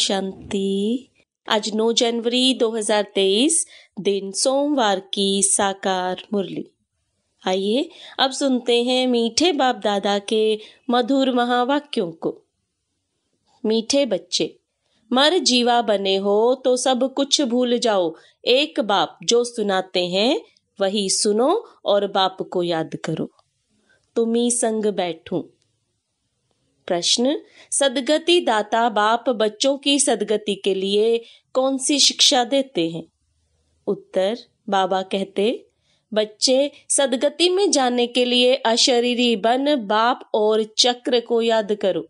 शांति आज 9 जनवरी 2023 दिन सोमवार की साकार मुरली आइए अब सुनते हैं मीठे बाप दादा के मधुर महावाक्यों को मीठे बच्चे मर जीवा बने हो तो सब कुछ भूल जाओ एक बाप जो सुनाते हैं वही सुनो और बाप को याद करो तुम्ही संग बैठूं प्रश्न सदगति दाता बाप बच्चों की सदगति के लिए कौन सी शिक्षा देते हैं उत्तर बाबा कहते बच्चे सदगति में जाने के लिए अशरीरी बन बाप और चक्र को याद करो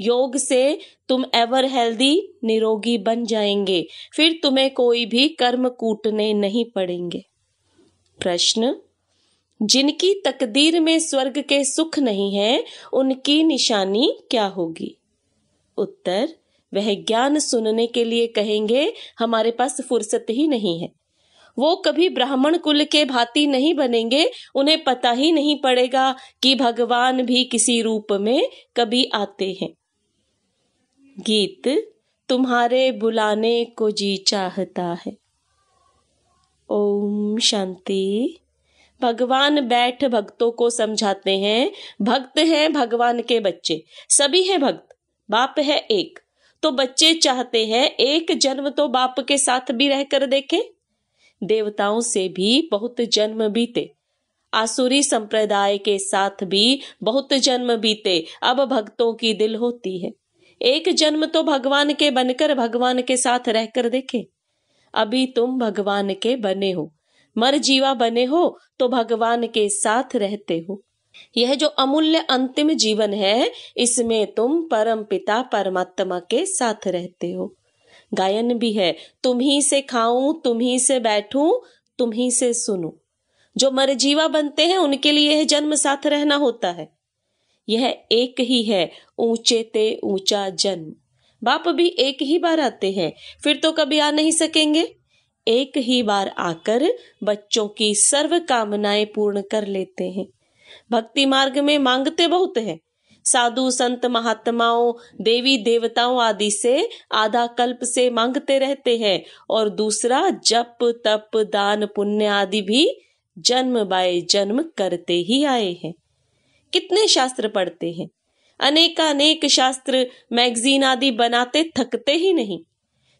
योग से तुम एवर हेल्दी निरोगी बन जाएंगे फिर तुम्हें कोई भी कर्म कूटने नहीं पड़ेंगे प्रश्न जिनकी तकदीर में स्वर्ग के सुख नहीं है उनकी निशानी क्या होगी उत्तर वह ज्ञान सुनने के लिए कहेंगे हमारे पास फुर्सत ही नहीं है वो कभी ब्राह्मण कुल के भांति नहीं बनेंगे उन्हें पता ही नहीं पड़ेगा कि भगवान भी किसी रूप में कभी आते हैं गीत तुम्हारे बुलाने को जी चाहता है ओम शांति भगवान बैठ भक्तों को समझाते हैं भक्त हैं भगवान के बच्चे सभी हैं भक्त बाप है एक तो बच्चे चाहते हैं एक जन्म तो बाप के साथ भी रहकर देखे देवताओं से भी बहुत जन्म बीते आसुरी संप्रदाय के साथ भी बहुत जन्म बीते अब भक्तों की दिल होती है एक जन्म तो भगवान के बनकर भगवान के साथ रहकर देखे अभी तुम भगवान के बने हो मर जीवा बने हो तो भगवान के साथ रहते हो यह जो अमूल्य अंतिम जीवन है इसमें तुम परम पिता परमात्मा के साथ रहते हो गायन भी है तुम ही से खाऊं तुम ही से बैठूं तुम ही से सुनूं जो मरजीवा बनते हैं उनके लिए यह जन्म साथ रहना होता है यह एक ही है ऊंचे ते ऊंचा जन्म बाप भी एक ही बार आते हैं फिर तो कभी आ नहीं सकेंगे एक ही बार आकर बच्चों की सर्व कामनाएं पूर्ण कर लेते हैं भक्ति मार्ग में मांगते बहुत हैं साधु संत महात्माओं देवी देवताओं आदि से आधा कल्प से मांगते रहते हैं और दूसरा जप तप दान पुण्य आदि भी जन्म बाय जन्म करते ही आए हैं कितने शास्त्र पढ़ते हैं अनेक शास्त्र मैगजीन आदि बनाते थकते ही नहीं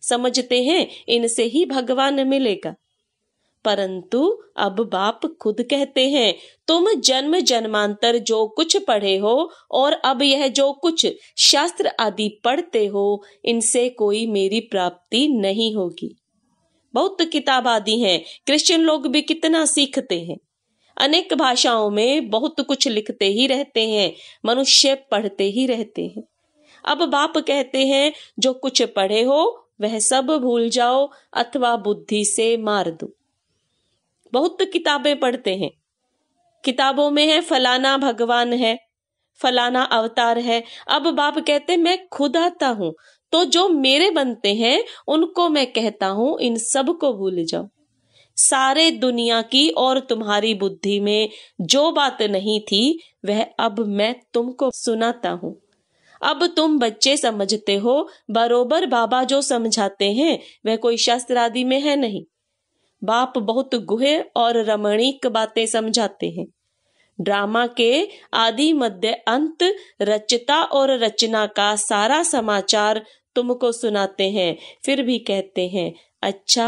समझते हैं इनसे ही भगवान मिलेगा परंतु अब बाप खुद कहते हैं तुम जन्म जन्मांतर जो कुछ पढ़े हो और अब यह जो कुछ शास्त्र आदि पढ़ते हो इनसे कोई मेरी प्राप्ति नहीं होगी बहुत किताब आदि हैं क्रिश्चियन लोग भी कितना सीखते हैं अनेक भाषाओं में बहुत कुछ लिखते ही रहते हैं मनुष्य पढ़ते ही रहते हैं अब बाप कहते हैं जो कुछ पढ़े हो वह सब भूल जाओ अथवा बुद्धि से मार दो बहुत किताबें पढ़ते हैं किताबों में है फलाना भगवान है फलाना अवतार है अब बाप कहते मैं खुद आता हूं तो जो मेरे बनते हैं उनको मैं कहता हूं इन सब को भूल जाओ सारे दुनिया की और तुम्हारी बुद्धि में जो बात नहीं थी वह अब मैं तुमको सुनाता हूं अब तुम बच्चे समझते हो बरोबर बाबा जो समझाते हैं वह कोई शास्त्र आदि में है नहीं बाप बहुत गुहे और रमणीक बातें समझाते हैं ड्रामा के आदि मध्य अंत रचता और रचना का सारा समाचार तुमको सुनाते हैं फिर भी कहते हैं अच्छा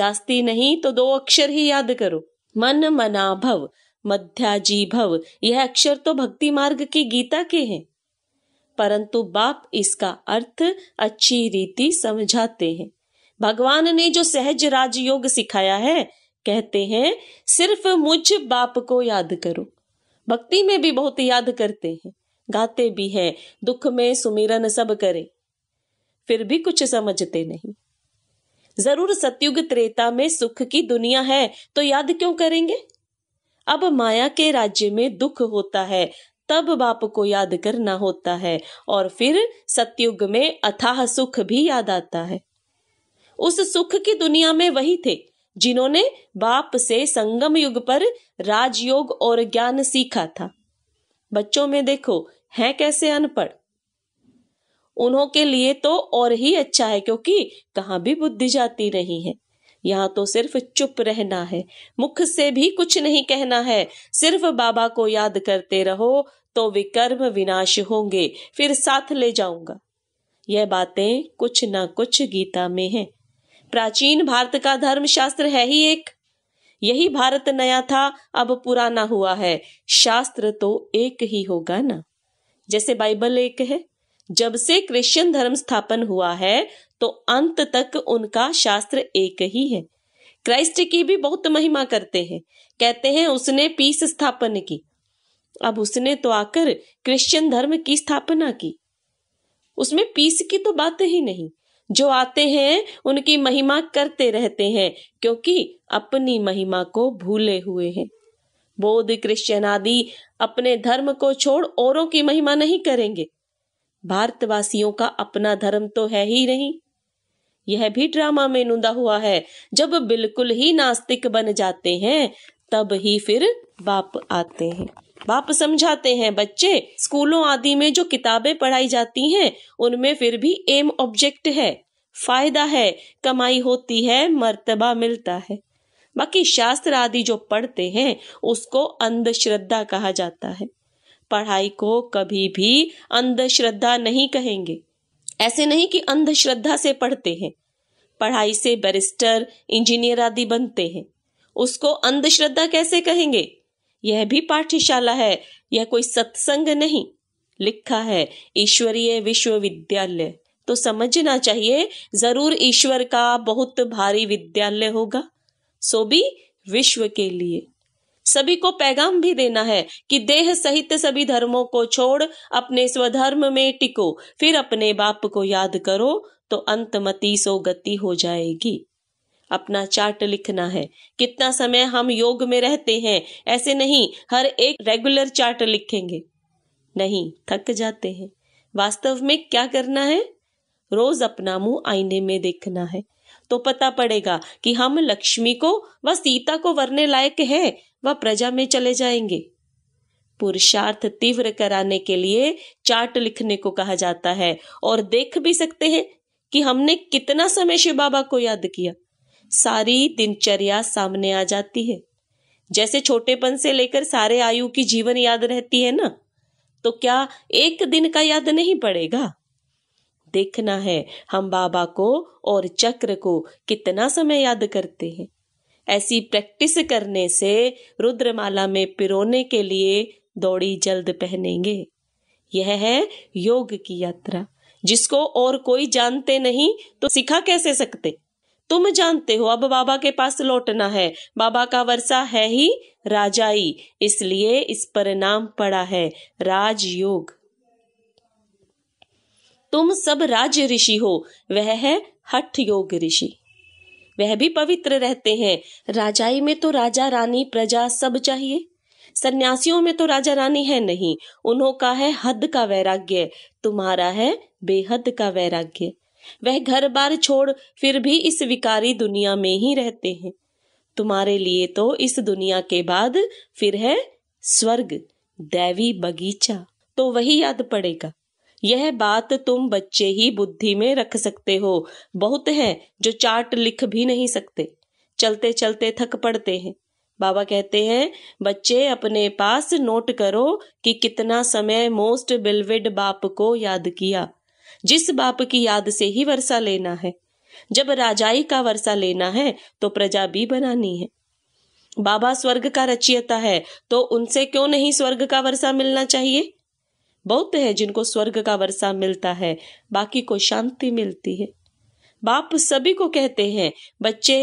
जास्ती नहीं तो दो अक्षर ही याद करो मन मना भव मध्याजी भव यह अक्षर तो भक्ति मार्ग की गीता के हैं परंतु बाप इसका अर्थ अच्छी रीति समझाते हैं भगवान ने जो सहज राजयोग सिखाया है कहते हैं सिर्फ मुझ बाप को याद करो भक्ति में भी बहुत याद करते हैं गाते भी है दुख में सुमिरन सब करे फिर भी कुछ समझते नहीं जरूर सतयुग त्रेता में सुख की दुनिया है तो याद क्यों करेंगे अब माया के राज्य में दुख होता है तब बाप को याद करना होता है और फिर सत्युग में अथाह सुख भी याद आता है उस सुख की दुनिया में वही थे जिन्होंने बाप से संगम युग पर राजयोग और ज्ञान सीखा था बच्चों में देखो हैं कैसे अनपढ़ उन्हों के लिए तो और ही अच्छा है क्योंकि कहा भी बुद्धि जाती रही है यहाँ तो सिर्फ चुप रहना है मुख से भी कुछ नहीं कहना है सिर्फ बाबा को याद करते रहो तो विकर्म विनाश होंगे फिर साथ ले जाऊंगा यह बातें कुछ न कुछ गीता में है प्राचीन भारत का धर्म शास्त्र है ही एक यही भारत नया था अब पुराना हुआ है शास्त्र तो एक ही होगा ना जैसे बाइबल एक है जब से क्रिश्चियन धर्म स्थापन हुआ है तो अंत तक उनका शास्त्र एक ही है क्राइस्ट की भी बहुत महिमा करते हैं कहते हैं उसने पीस स्थापन की अब उसने तो आकर क्रिश्चियन धर्म की स्थापना की उसमें पीस की तो बात ही नहीं जो आते हैं उनकी महिमा करते रहते हैं क्योंकि अपनी महिमा को भूले हुए हैं बौद्ध क्रिश्चियन आदि अपने धर्म को छोड़ औरों की महिमा नहीं करेंगे भारतवासियों का अपना धर्म तो है ही नहीं यह भी ड्रामा में नुंदा हुआ है जब बिल्कुल ही नास्तिक बन जाते हैं तब ही फिर बाप आते हैं बाप समझाते हैं बच्चे स्कूलों आदि में जो किताबें पढ़ाई जाती हैं उनमें फिर भी एम ऑब्जेक्ट है फायदा है कमाई होती है मर्तबा मिलता है बाकी शास्त्र आदि जो पढ़ते हैं उसको अंधश्रद्धा कहा जाता है पढ़ाई को कभी भी अंधश्रद्धा नहीं कहेंगे ऐसे नहीं कि अंधश्रद्धा से पढ़ते हैं पढ़ाई से बैरिस्टर इंजीनियर आदि बनते हैं उसको अंधश्रद्धा कैसे कहेंगे यह भी पाठ्यशाला है यह कोई सत्संग नहीं लिखा है ईश्वरीय विश्वविद्यालय तो समझना चाहिए जरूर ईश्वर का बहुत भारी विद्यालय होगा सो भी विश्व के लिए सभी को पैगाम भी देना है कि देह सहित सभी धर्मों को छोड़ अपने स्वधर्म में टिको फिर अपने बाप को याद करो तो अंतमती सो गति हो जाएगी अपना चार्ट लिखना है कितना समय हम योग में रहते हैं ऐसे नहीं हर एक रेगुलर चार्ट लिखेंगे नहीं थक जाते हैं वास्तव में क्या करना है रोज अपना मुंह आईने में देखना है तो पता पड़ेगा कि हम लक्ष्मी को व सीता को वरने लायक है व प्रजा में चले जाएंगे पुरुषार्थ तीव्र कराने के लिए चार्ट लिखने को कहा जाता है और देख भी सकते हैं कि हमने कितना समय शिव बाबा को याद किया सारी दिनचर्या सामने आ जाती है जैसे छोटेपन से लेकर सारे आयु की जीवन याद रहती है ना तो क्या एक दिन का याद नहीं पड़ेगा देखना है हम बाबा को और चक्र को कितना समय याद करते हैं ऐसी प्रैक्टिस करने से रुद्रमाला में पिरोने के लिए दौड़ी जल्द पहनेंगे यह है योग की यात्रा जिसको और कोई जानते नहीं तो सिखा कैसे सकते तुम जानते हो अब बाबा के पास लौटना है बाबा का वर्षा है ही राजाई इसलिए इस पर नाम पड़ा है राजयोग तुम सब राज्य ऋषि हो वह है हठ योग ऋषि वह भी पवित्र रहते हैं राजाई में तो राजा रानी प्रजा सब चाहिए सन्यासियों में तो राजा रानी है नहीं उन्हों का है हद का वैराग्य तुम्हारा है बेहद का वैराग्य वह घर बार छोड़ फिर भी इस विकारी दुनिया में ही रहते हैं तुम्हारे लिए तो इस दुनिया के बाद फिर है स्वर्ग दैवी बगीचा तो वही याद पड़ेगा यह बात तुम बच्चे ही बुद्धि में रख सकते हो बहुत हैं जो चार्ट लिख भी नहीं सकते चलते चलते थक पड़ते हैं बाबा कहते हैं बच्चे अपने पास नोट करो कि कितना समय मोस्ट बिलविड बाप को याद किया जिस बाप की याद से ही वर्षा लेना है जब राजाई का वर्षा लेना है तो प्रजा भी बनानी है बाबा स्वर्ग का रचियता है तो उनसे क्यों नहीं स्वर्ग का वर्षा मिलना चाहिए बौद्ध है जिनको स्वर्ग का वर्षा मिलता है बाकी को शांति मिलती है बाप सभी को कहते हैं बच्चे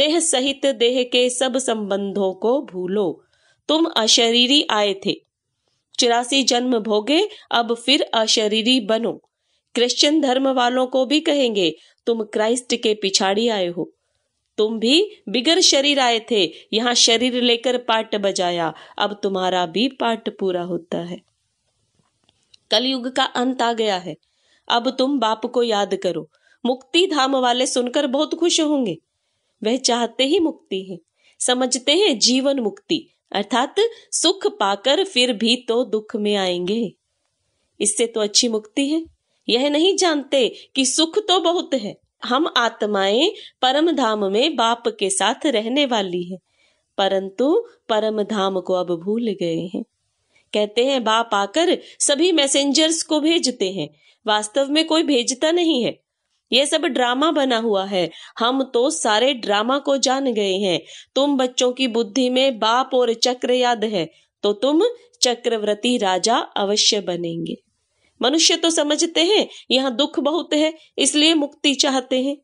देह सहित देह के सब संबंधों को भूलो तुम अशरीरी आए थे चिरासी जन्म भोगे अब फिर अशरीरी बनो क्रिश्चियन धर्म वालों को भी कहेंगे तुम क्राइस्ट के पिछाड़ी आए हो तुम भी बिगर शरीर आए थे यहाँ शरीर लेकर पार्ट बजाया अब तुम्हारा भी पाठ पूरा होता है कलयुग का अंत आ गया है अब तुम बाप को याद करो मुक्ति धाम वाले सुनकर बहुत खुश होंगे वह चाहते ही मुक्ति है समझते हैं जीवन मुक्ति अर्थात सुख पाकर फिर भी तो दुख में आएंगे इससे तो अच्छी मुक्ति है यह नहीं जानते कि सुख तो बहुत है हम आत्माएं परम धाम में बाप के साथ रहने वाली है परंतु परम धाम को अब भूल गए हैं कहते हैं बाप आकर सभी मैसेंजर्स को भेजते हैं वास्तव में कोई भेजता नहीं है यह सब ड्रामा बना हुआ है हम तो सारे ड्रामा को जान गए हैं तुम बच्चों की बुद्धि में बाप और चक्र याद है तो तुम चक्रवर्ती राजा अवश्य बनेंगे मनुष्य तो समझते हैं यहाँ दुख बहुत है इसलिए मुक्ति चाहते हैं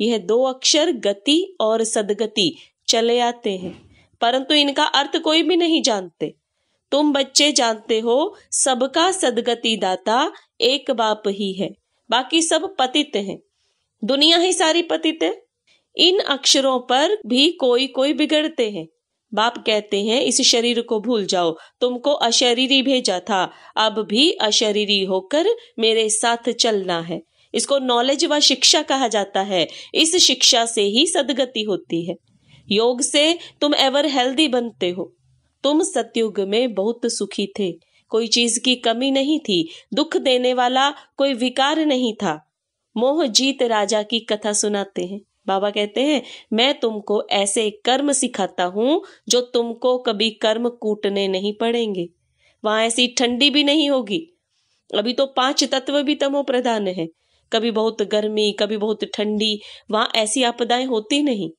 यह दो अक्षर गति और सदगति चले आते हैं परंतु इनका अर्थ कोई भी नहीं जानते तुम बच्चे जानते हो सबका सदगति दाता एक बाप ही है बाकी सब पतित हैं दुनिया ही सारी पतित है इन अक्षरों पर भी कोई कोई बिगड़ते हैं बाप कहते हैं इस शरीर को भूल जाओ तुमको अशरीरी भेजा था अब भी अशरीरी होकर मेरे साथ चलना है इसको नॉलेज व शिक्षा कहा जाता है इस शिक्षा से ही सदगति होती है योग से तुम एवर हेल्दी बनते हो तुम सत्युग में बहुत सुखी थे कोई चीज की कमी नहीं थी दुख देने वाला कोई विकार नहीं था मोह जीत राजा की कथा सुनाते हैं बाबा कहते हैं मैं तुमको ऐसे कर्म सिखाता हूं जो तुमको कभी कर्म कूटने नहीं पड़ेंगे वहां ऐसी ठंडी भी नहीं होगी अभी तो पांच तत्व भी तमो प्रधान है कभी बहुत गर्मी कभी बहुत ठंडी वहां ऐसी आपदाएं होती नहीं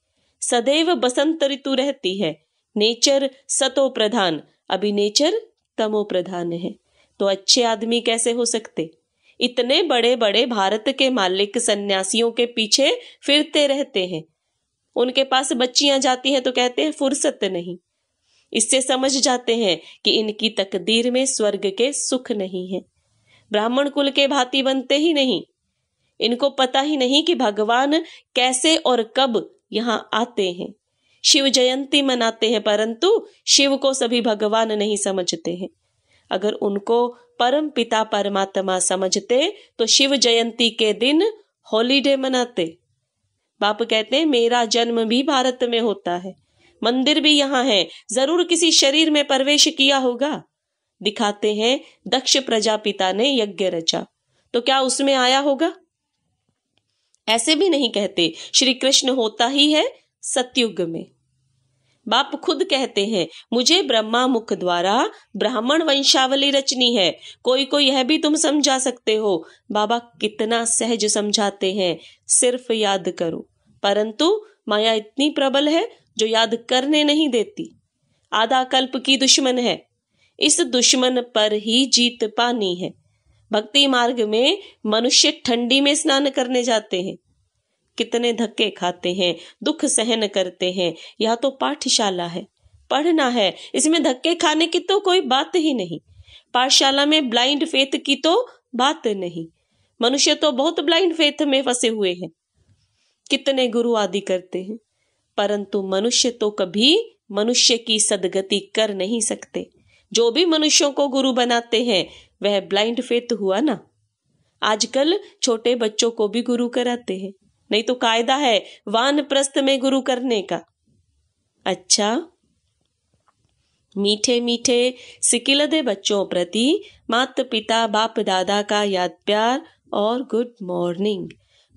सदैव बसंत ऋतु रहती है नेचर सतो प्रधान अभी नेचर तमो प्रधान है तो अच्छे आदमी कैसे हो सकते इतने बड़े बड़े भारत के मालिक सन्यासियों के पीछे फिरते रहते हैं उनके पास बच्चियां जाती हैं तो कहते हैं फुर्सत नहीं इससे समझ जाते हैं कि इनकी तकदीर में स्वर्ग के सुख नहीं है ब्राह्मण कुल के भांति बनते ही नहीं इनको पता ही नहीं कि भगवान कैसे और कब यहां आते हैं शिव जयंती मनाते हैं परंतु शिव को सभी भगवान नहीं समझते हैं अगर उनको परम पिता परमात्मा समझते तो शिव जयंती के दिन हॉलीडे मनाते बाप कहते हैं मेरा जन्म भी भारत में होता है मंदिर भी यहाँ है जरूर किसी शरीर में प्रवेश किया होगा दिखाते हैं दक्ष प्रजापिता ने यज्ञ रचा तो क्या उसमें आया होगा ऐसे भी नहीं कहते श्री कृष्ण होता ही है सत्युग में बाप खुद कहते हैं मुझे ब्रह्मा मुख द्वारा ब्राह्मण वंशावली रचनी है कोई को यह भी तुम समझा सकते हो बाबा कितना सहज समझाते हैं सिर्फ याद करो परंतु माया इतनी प्रबल है जो याद करने नहीं देती आधा कल्प की दुश्मन है इस दुश्मन पर ही जीत पानी है भक्ति मार्ग में मनुष्य ठंडी में स्नान करने जाते हैं कितने धक्के खाते हैं दुख सहन करते हैं यह तो पाठशाला है पढ़ना है इसमें धक्के खाने की तो कोई बात ही नहीं पाठशाला में ब्लाइंड फेथ की तो बात नहीं मनुष्य तो बहुत ब्लाइंड फेथ में फंसे हुए हैं कितने गुरु आदि करते हैं परंतु मनुष्य तो कभी मनुष्य की सदगति कर नहीं सकते जो भी मनुष्यों को गुरु बनाते हैं वह ब्लाइंड फेथ हुआ ना आजकल छोटे बच्चों को भी गुरु कराते हैं नहीं तो कायदा है वान प्रस्थ में गुरु करने का अच्छा मीठे मीठे सिकिलदे बच्चों प्रति मात पिता बाप दादा का याद प्यार और गुड मॉर्निंग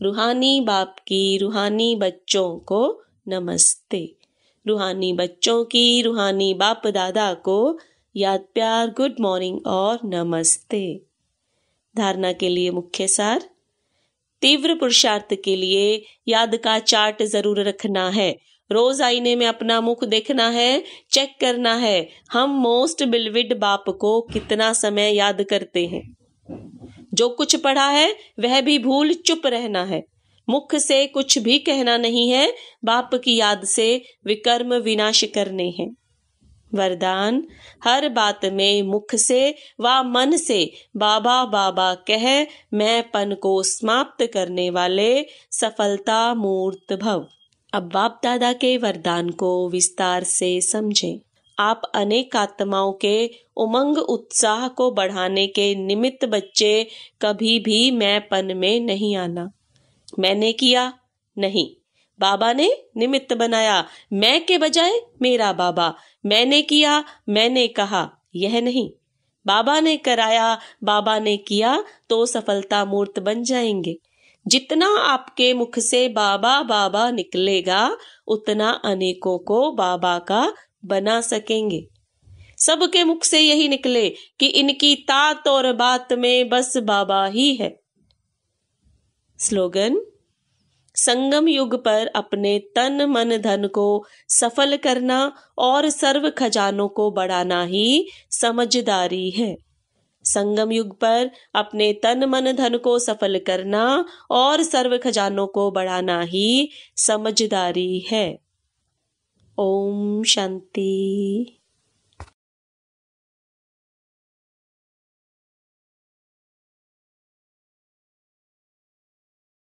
रूहानी बाप की रूहानी बच्चों को नमस्ते रूहानी बच्चों की रूहानी बाप दादा को याद प्यार गुड मॉर्निंग और नमस्ते धारणा के लिए मुख्य सार तीव्र पुरुषार्थ के लिए याद का चार्ट जरूर रखना है रोज आईने में अपना मुख देखना है चेक करना है हम मोस्ट बिलविड बाप को कितना समय याद करते हैं जो कुछ पढ़ा है वह भी भूल चुप रहना है मुख से कुछ भी कहना नहीं है बाप की याद से विकर्म विनाश करने हैं वरदान हर बात में मुख से व मन से बाबा बाबा कह मैं पन को समाप्त करने वाले सफलता मूर्त भव अब बाप दादा के वरदान को विस्तार से समझें आप अनेक आत्माओं के उमंग उत्साह को बढ़ाने के निमित्त बच्चे कभी भी मैं पन में नहीं आना मैंने किया नहीं बाबा ने निमित्त बनाया मैं के बजाय मेरा बाबा मैंने किया मैंने कहा यह नहीं बाबा ने कराया बाबा ने किया तो सफलता मूर्त बन जाएंगे जितना आपके मुख से बाबा बाबा निकलेगा उतना अनेकों को बाबा का बना सकेंगे सबके मुख से यही निकले कि इनकी तात और बात में बस बाबा ही है स्लोगन संगम युग पर अपने तन मन धन को सफल करना और सर्व खजानों को बढ़ाना ही समझदारी है संगम युग पर अपने तन मन धन को सफल करना और सर्व खजानों को बढ़ाना ही समझदारी है ओम शांति